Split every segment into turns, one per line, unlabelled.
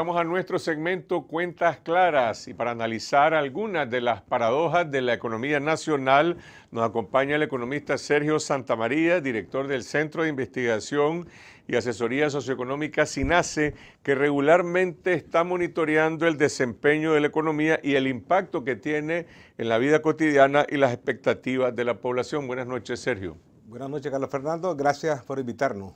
Ahora a nuestro segmento Cuentas Claras y para analizar algunas de las paradojas de la economía nacional nos acompaña el economista Sergio Santamaría, director del Centro de Investigación y Asesoría Socioeconómica SINACE, que regularmente está monitoreando el desempeño de la economía y el impacto que tiene en la vida cotidiana y las expectativas de la población. Buenas noches, Sergio.
Buenas noches, Carlos Fernando. Gracias por invitarnos.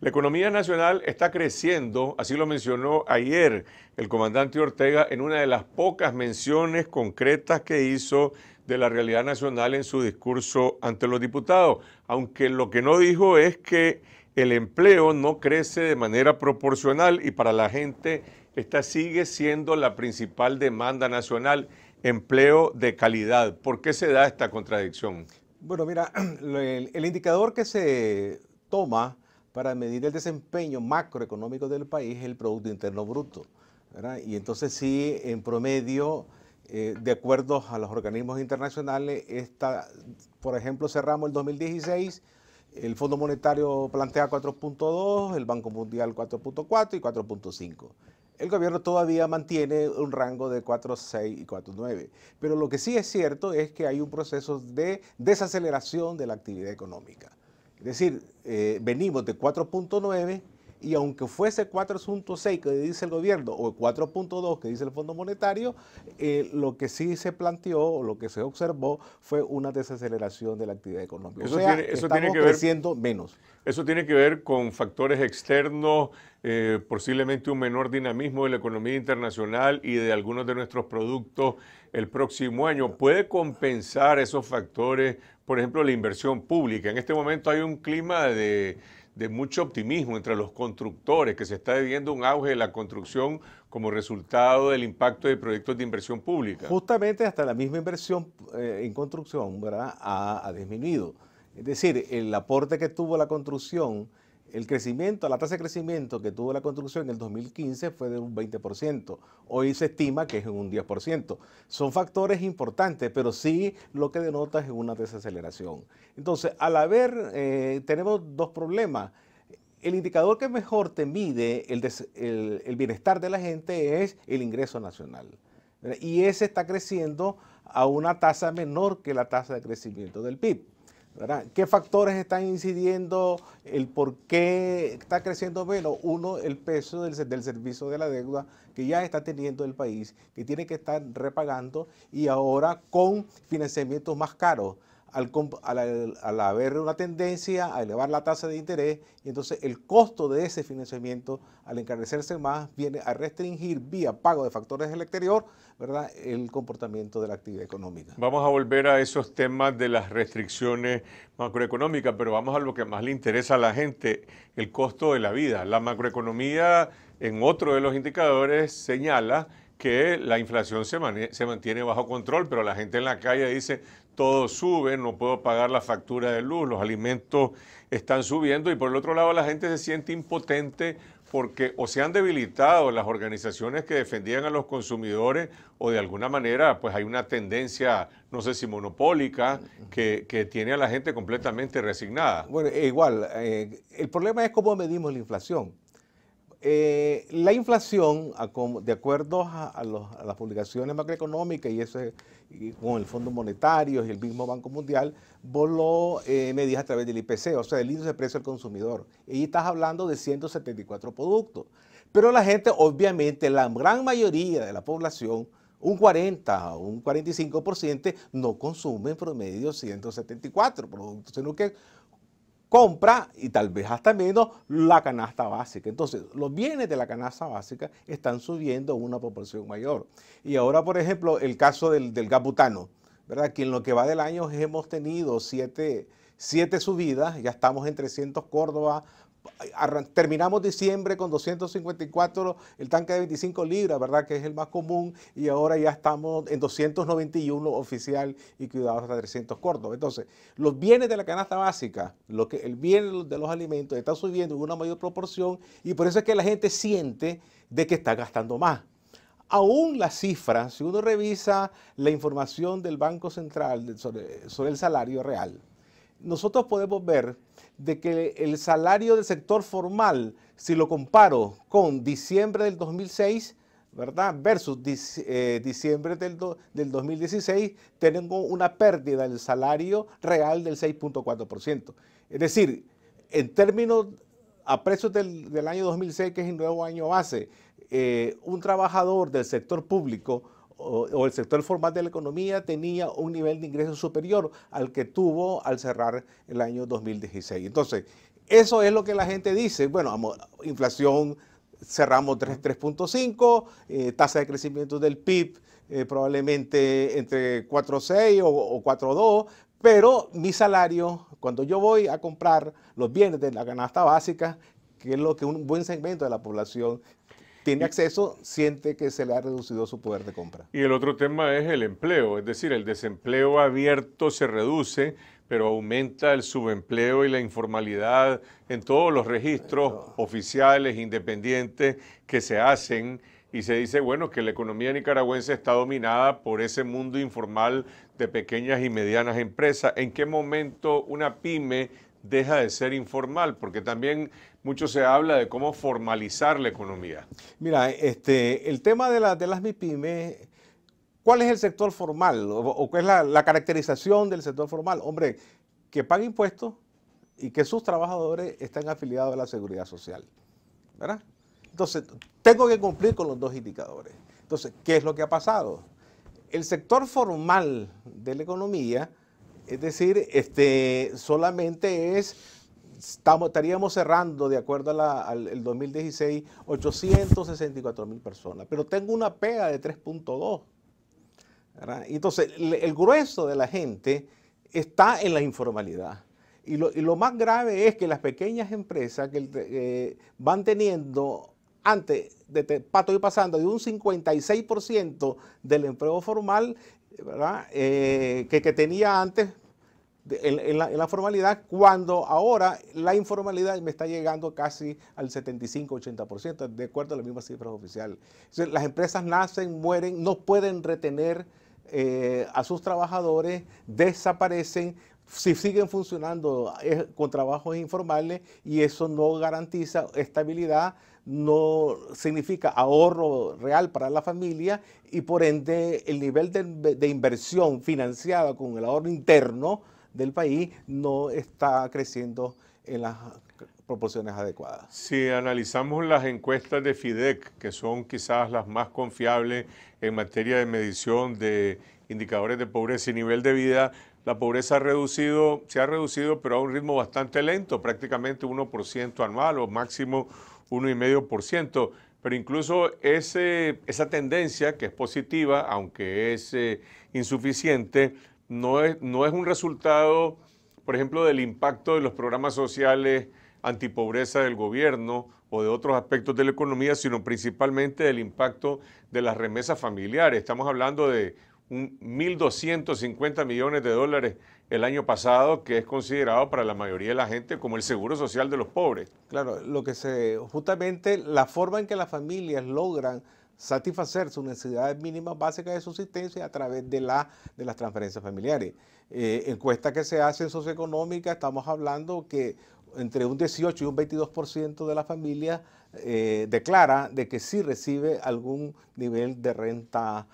La economía nacional está creciendo, así lo mencionó ayer el comandante Ortega en una de las pocas menciones concretas que hizo de la realidad nacional en su discurso ante los diputados, aunque lo que no dijo es que el empleo no crece de manera proporcional y para la gente esta sigue siendo la principal demanda nacional, empleo de calidad. ¿Por qué se da esta contradicción?
Bueno, mira, el, el indicador que se toma para medir el desempeño macroeconómico del país, el Producto Interno Bruto. Y entonces sí, en promedio, eh, de acuerdo a los organismos internacionales, por ejemplo, cerramos el 2016, el Fondo Monetario plantea 4.2, el Banco Mundial 4.4 y 4.5. El gobierno todavía mantiene un rango de 4.6 y 4.9. Pero lo que sí es cierto es que hay un proceso de desaceleración de la actividad económica. Es decir, eh, venimos de 4.9 y aunque fuese 4.6 que dice el gobierno o 4.2 que dice el Fondo Monetario, eh, lo que sí se planteó o lo que se observó fue una desaceleración de la actividad económica. Eso tiene, estamos que creciendo
menos. Eso tiene que ver con factores externos, eh, posiblemente un menor dinamismo de la economía internacional y de algunos de nuestros productos el próximo año. ¿Puede compensar esos factores, por ejemplo, la inversión pública? En este momento hay un clima de, mucho optimismo entre los constructores, que se está viviendo un auge de la construcción como resultado del impacto de proyectos de inversión pública.
Justamente hasta la misma inversión eh, en construcción ¿verdad? ha, disminuido. Es decir, el aporte que tuvo la construcción el crecimiento, la tasa de crecimiento que tuvo la construcción en el 2015 fue de un 20%. Hoy se estima que es un 10%. Son factores importantes, pero sí lo que denota es una desaceleración. Entonces, al haber, eh, tenemos dos problemas. El indicador que mejor te mide el bienestar de la gente es el ingreso nacional. Y ese está creciendo a una tasa menor que la tasa de crecimiento del PIB. ¿Qué factores están incidiendo? ¿El por qué está creciendo menos? Uno, el peso del, servicio de la deuda que ya está teniendo el país, que tiene que estar repagando y ahora con financiamientos más caros al, haber una tendencia a elevar la tasa de interés, y entonces el costo de ese financiamiento, al encarecerse más, viene a restringir vía pago de factores del exterior, ¿verdad?, el comportamiento de la actividad económica.
Vamos a volver a esos temas de las restricciones macroeconómicas, pero vamos a lo que más le interesa a la gente, el costo de la vida. La macroeconomía, en otro de los indicadores, señala que la inflación se, mantiene bajo control, pero la gente en la calle dice, todo sube, no puedo pagar la factura de luz, los alimentos están subiendo y por el otro lado la gente se siente impotente porque o se han debilitado las organizaciones que defendían a los consumidores o de alguna manera pues hay una tendencia, no sé si monopólica,
que, que tiene a la gente completamente resignada. Bueno, e igual, eh, el problema es cómo medimos la inflación. Eh, la inflación, de acuerdo a, las publicaciones macroeconómicas y, eso y con el Fondo Monetario y el mismo Banco Mundial, voló lo eh, a través del IPC, o sea, del índice de precio al consumidor. Y estás hablando de 174 productos. Pero la gente, obviamente, la gran mayoría de la población, un 40 o un 45%, no consume en promedio 174 productos, sino que compra y tal vez hasta menos la canasta básica. Entonces, los bienes de la canasta básica están subiendo una proporción mayor. Y ahora, por ejemplo, el caso del, del ¿verdad? Que en lo que va del año hemos tenido siete, siete subidas, ya estamos en 300 Córdoba terminamos diciembre con 254 el tanque de 25 libras, ¿verdad? Que es el más común y ahora ya estamos en 291 oficial y cuidados hasta 300 cortos. Entonces, los bienes de la canasta básica, lo que el bien de los alimentos está subiendo en una mayor proporción y por eso es que la gente siente de que está gastando más. Aún las cifras, si uno revisa la información del Banco Central sobre el salario real, nosotros podemos ver de que el salario del sector formal, si lo comparo con diciembre del 2006, ¿verdad? Versus eh, diciembre del, del 2016, tengo una pérdida del salario real del 6.4%. Es decir, en términos a precios del, año 2006, que es el nuevo año base, eh, un trabajador del sector público o, el sector formal de la economía tenía un nivel de ingreso superior al que tuvo al cerrar el año 2016. Entonces, eso es lo que la gente dice. Bueno, inflación cerramos 3.5, eh, tasa de crecimiento del PIB eh, probablemente entre 4.6 o, o 4.2, pero mi salario, cuando yo voy a comprar los bienes de la canasta básica, que es lo que un buen segmento de la población tiene acceso, siente que se le ha reducido su poder de compra.
Y el otro tema es el empleo, es decir, el desempleo abierto se reduce, pero aumenta el subempleo y la informalidad en todos los registros oficiales, independientes que se hacen. Y se dice, bueno, que la economía nicaragüense está dominada por ese mundo informal de pequeñas y medianas empresas. ¿En qué momento una pyme deja de ser informal, porque también mucho se habla de cómo formalizar la economía.
Mira, este, el tema de, la, de las MIPIMES, ¿cuál es el sector formal o, cuál es la, caracterización del sector formal? Hombre, que paga impuestos y que sus trabajadores están afiliados a la seguridad social, ¿verdad? Entonces, tengo que cumplir con los dos indicadores. Entonces, ¿qué es lo que ha pasado? El sector formal de la economía es decir, este, solamente es, estaríamos cerrando, de acuerdo al 2016, 864 mil personas, pero tengo una pega de 3.2. Entonces, el, grueso de la gente está en la informalidad. Y lo, más grave es que las pequeñas empresas que eh, van teniendo antes de y pasando de un 56% del empleo formal ¿verdad? Eh, que, tenía antes en, la, formalidad, cuando ahora la informalidad me está llegando casi al 75-80%, de acuerdo a las mismas cifras oficiales. las empresas nacen, mueren, no pueden retener eh, a sus trabajadores, desaparecen, si siguen funcionando eh, con trabajos informales y eso no garantiza estabilidad no significa ahorro real para la familia y por ende el nivel de, inversión financiada con el ahorro interno del país no está creciendo en las proporciones adecuadas.
Si analizamos las encuestas de FIDEC, que son quizás las más confiables en materia de medición de indicadores de pobreza y nivel de vida, la pobreza ha reducido, se ha reducido, pero a un ritmo bastante lento, prácticamente 1% anual o máximo 1,5%. Pero incluso esa tendencia, que es positiva, aunque es eh, insuficiente, no es, no es un resultado, por ejemplo, del impacto de los programas sociales antipobreza del gobierno o de otros aspectos de la economía, sino principalmente del impacto de las remesas familiares. Estamos hablando de 1.250 millones de dólares el año pasado, que es considerado para la mayoría de la gente como el seguro social de los pobres.
Claro, lo que se, justamente la forma en que las familias logran satisfacer sus necesidades mínimas básicas de subsistencia a través de, las transferencias familiares. Eh, encuestas que se hacen socioeconómica, estamos hablando que entre un 18 y un 22% de las familias eh, declara de que sí recibe algún nivel de renta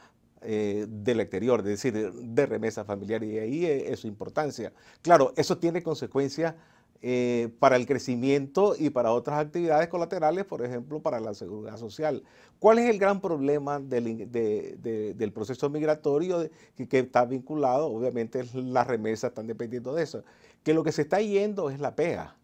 eh, del exterior, es decir, de remesa familiar, y de ahí eh, es, su importancia. Claro, eso tiene consecuencias eh, para el crecimiento y para otras actividades colaterales, por ejemplo, para la seguridad social. ¿Cuál es el gran problema del, proceso migratorio que, que, está vinculado? Obviamente las remesas están dependiendo de eso. Que lo que se está yendo es la pega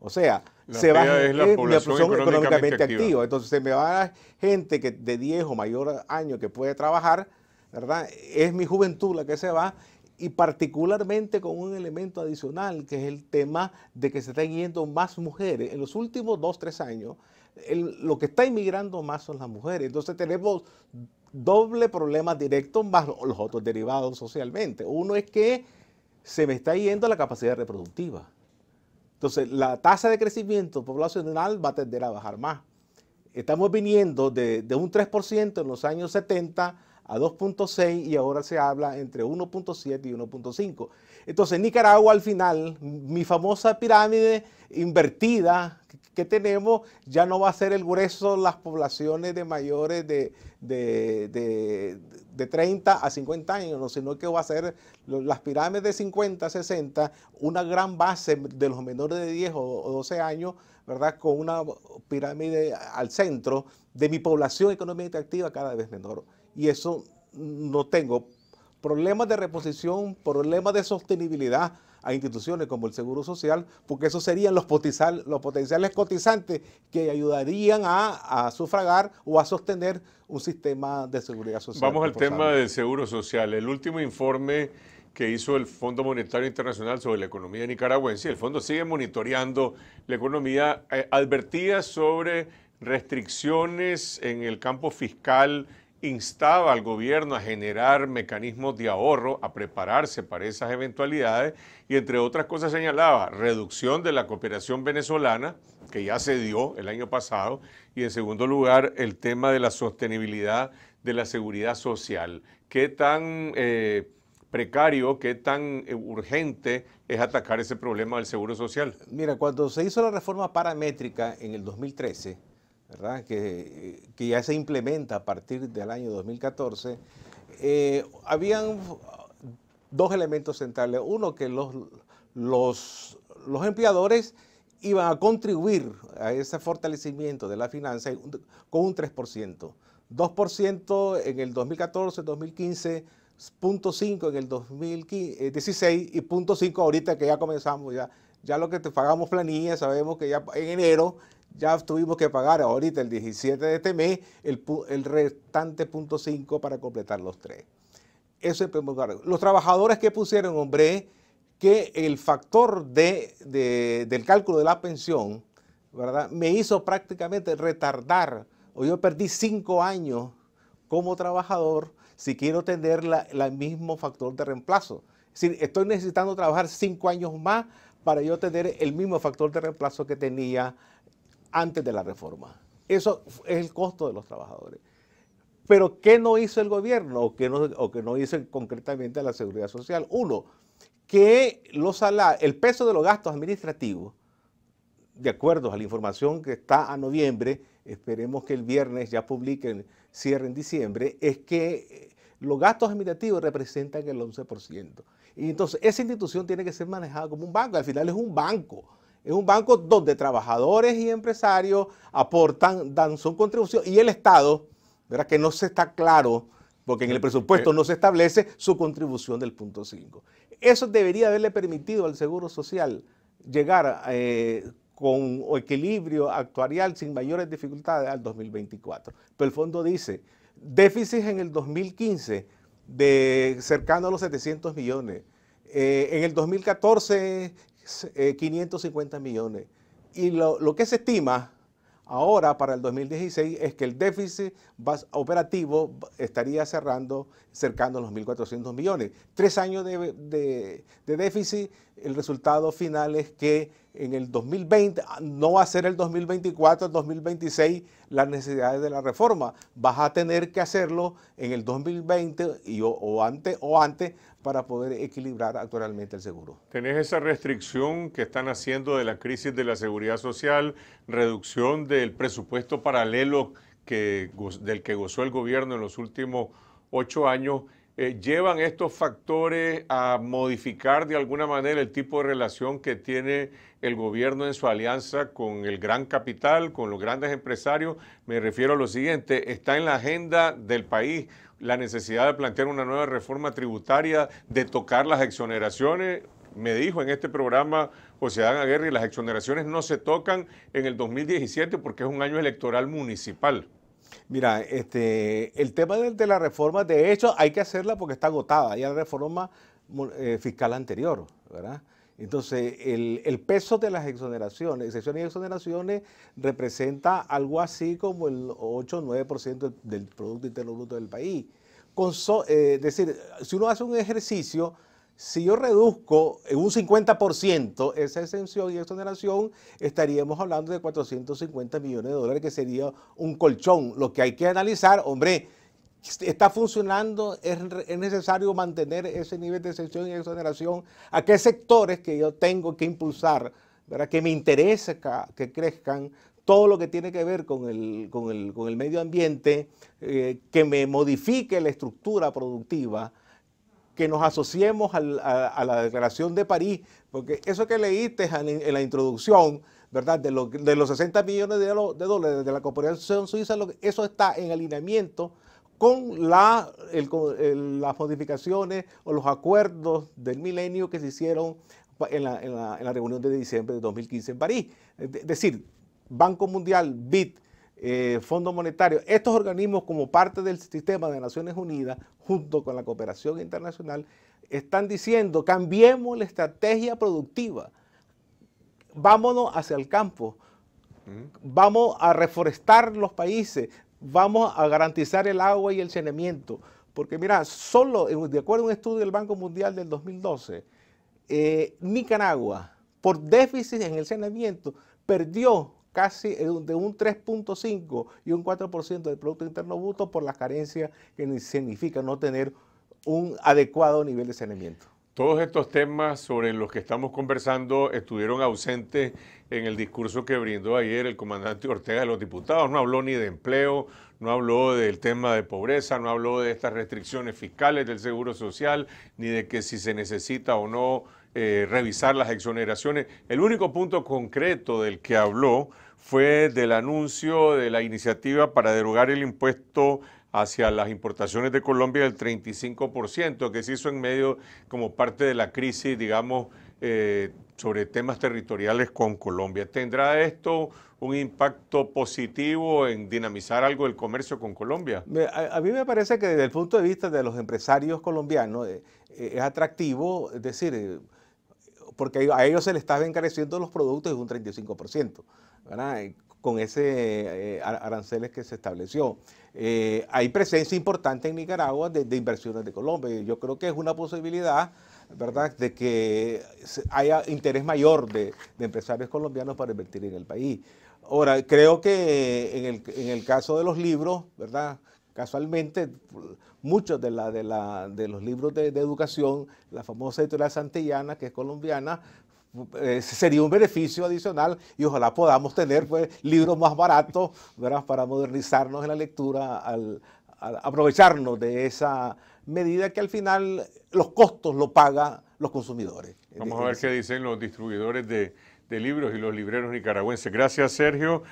o sea, se va la, eh, población económicamente activa. Entonces se me va gente que de 10 o mayor año que puede trabajar, ¿verdad? Es mi juventud la que se va y particularmente con un elemento adicional que es el tema de que se están yendo más mujeres. En los últimos dos, tres años, lo que está inmigrando más son las mujeres. Entonces tenemos doble problema directo más los otros derivados socialmente. Uno es que se me está yendo la capacidad reproductiva. Entonces, la tasa de crecimiento poblacional va a tender a bajar más. Estamos viniendo de, un 3% en los años 70 a 2.6 y ahora se habla entre 1.7 y 1.5. Entonces, Nicaragua al final, mi famosa pirámide invertida que tenemos ya no va a ser el grueso las poblaciones de mayores de, 30 a 50 años, sino que va a ser las pirámides de 50 60, una gran base de los menores de 10 o 12 años, ¿verdad? Con una pirámide al centro de mi población económica activa cada vez menor. Y eso no tengo problemas de reposición, problemas de sostenibilidad a instituciones como el Seguro Social, porque esos serían los, los potenciales cotizantes que ayudarían a, sufragar o a sostener un sistema de seguridad social. Vamos al tema del
Seguro Social. El último informe que hizo el Fondo Monetario Internacional sobre la economía nicaragüense, el fondo sigue monitoreando la economía, eh, advertía sobre restricciones en el campo fiscal instaba al gobierno a generar mecanismos de ahorro, a prepararse para esas eventualidades y entre otras cosas señalaba reducción de la cooperación venezolana, que ya se dio el año pasado, y en segundo lugar el tema de la sostenibilidad de la seguridad social. ¿Qué tan eh, precario, qué tan eh,
urgente es atacar ese problema del seguro social? Mira, cuando se hizo la reforma paramétrica en el 2013, que, ya se implementa a partir del año 2014, eh, habían dos elementos centrales. Uno, que los, los, empleadores iban a contribuir a ese fortalecimiento de la finanza con un 3%. 2% en el 2014, 2015, 0.5 en el 2016 y 0.5 ahorita que ya comenzamos, ya, ya lo que te pagamos planilla, sabemos que ya en enero ya tuvimos que pagar ahorita el 17 de este mes el, restante punto 5 para completar los tres. Eso es el primer Los trabajadores que pusieron, hombre, que el factor de, de, del cálculo de la pensión, ¿verdad? Me hizo prácticamente retardar, o yo perdí cinco años como trabajador si quiero tener el mismo factor de reemplazo. Es decir, estoy necesitando trabajar cinco años más para yo tener el mismo factor de reemplazo que tenía antes de la reforma. Eso es el costo de los trabajadores. Pero ¿qué no hizo el gobierno o qué no, hizo concretamente la seguridad social? Uno, que los el peso de los gastos administrativos, de acuerdo a la información que está a noviembre, esperemos que el viernes ya publiquen, cierre en diciembre, es que eh, los gastos administrativos representan el 11%. Y entonces esa institución tiene que ser manejada como un banco, al final es un banco es un banco donde trabajadores y empresarios aportan, dan su contribución y el Estado, ¿verdad? que no se está claro, porque en el presupuesto eh. no se establece su contribución del punto 5. Eso debería haberle permitido al Seguro Social llegar eh, con equilibrio actuarial sin mayores dificultades al 2024. Pero el fondo dice, déficit en el 2015 de cercano a los 700 millones. Eh, en el 2014 550 eh, millones. Y lo, que se estima ahora para el 2016 es que el déficit operativo estaría cerrando cercando los 1.400 millones. Tres años de, de déficit, el resultado final es que en el 2020, ah, no va a ser el 2024, el 2026 las necesidades de la reforma. Vas a tener que hacerlo en el 2020 y, o, antes o antes para poder equilibrar actualmente el seguro.
Tenés esa restricción que están haciendo de la crisis de la seguridad social, reducción del presupuesto paralelo que, del que gozó el gobierno en los últimos ocho años eh, llevan estos factores a modificar de alguna manera el tipo de relación que tiene el gobierno en su alianza con el gran capital, con los grandes empresarios? Me refiero a lo siguiente, está en la agenda del país la necesidad de plantear una nueva reforma tributaria, de tocar las exoneraciones. Me dijo en este programa José Adán Aguirre, las exoneraciones no se tocan en el
2017 porque es un año electoral municipal. Mira, este, el tema de, la reforma, de hecho, hay que hacerla porque está agotada, ya la reforma eh, fiscal anterior, ¿verdad? Entonces, el, peso de las exoneraciones, excepciones y exoneraciones, representa algo así como el 8 o 9% del, Producto Interno Bruto del país. Eh, es decir, si uno hace un ejercicio, si yo reduzco en un 50% esa exención y exoneración, estaríamos hablando de 450 millones de dólares, que sería un colchón. Lo que hay que analizar, hombre, está funcionando, es, necesario mantener ese nivel de exención y exoneración, a qué sectores que yo tengo que impulsar, ¿verdad? que me interesa que, crezcan, todo lo que tiene que ver con el, medio ambiente, eh, que me modifique la estructura productiva que nos asociemos a, la Declaración de París, porque eso que leíste en, la introducción, ¿verdad? De, los 60 millones de, dólares de la Corporación Suiza, eso está en alineamiento con las modificaciones o los acuerdos del milenio que se hicieron en la, reunión de diciembre de 2015 en París. Es decir, Banco Mundial, BID, eh, fondo Monetario, estos organismos como parte del sistema de Naciones Unidas, junto con la cooperación internacional, están diciendo, cambiemos la estrategia productiva, vámonos hacia el campo, mm. vamos a reforestar los países, vamos a garantizar el agua y el saneamiento. Porque mira, solo, de acuerdo a un estudio del Banco Mundial del 2012, eh, Nicaragua, por déficit en el saneamiento, perdió casi de un 3.5 y un 4% del Producto Interno Bruto por las carencias que significa no tener un adecuado nivel de saneamiento.
Todos estos temas sobre los que estamos conversando estuvieron ausentes en el discurso que brindó ayer el comandante Ortega de los diputados. No habló ni de empleo, no habló del tema de pobreza, no habló de estas restricciones fiscales del Seguro Social, ni de que si se necesita o no eh, revisar las exoneraciones. El único punto concreto del que habló fue del anuncio de la iniciativa para derogar el impuesto hacia las importaciones de Colombia del 35%, que se hizo en medio como parte de la crisis, digamos, eh, sobre temas territoriales con Colombia. ¿Tendrá esto un impacto positivo en dinamizar algo el comercio con Colombia?
A, mí me parece que desde el punto de vista de los empresarios colombianos eh, eh, es atractivo, es decir, porque a ellos se les está encareciendo los productos de un 35%. Eh, con ese eh, aranceles que se estableció. Eh, hay presencia importante en Nicaragua de, inversiones de Colombia. Yo creo que es una posibilidad, ¿verdad?, de que haya interés mayor de, empresarios colombianos para invertir en el país. Ahora, creo que en el, caso de los libros, ¿verdad? casualmente muchos de, la, de, los libros de, de, educación, la famosa editorial Santillana, que es colombiana, eh, sería un beneficio adicional y ojalá podamos tener pues, libros más baratos para modernizarnos en la lectura, al, aprovecharnos de esa medida que al final los costos lo pagan los consumidores. Vamos a ver
qué dicen los distribuidores de libros y los libreros nicaragüenses. Gracias, Sergio.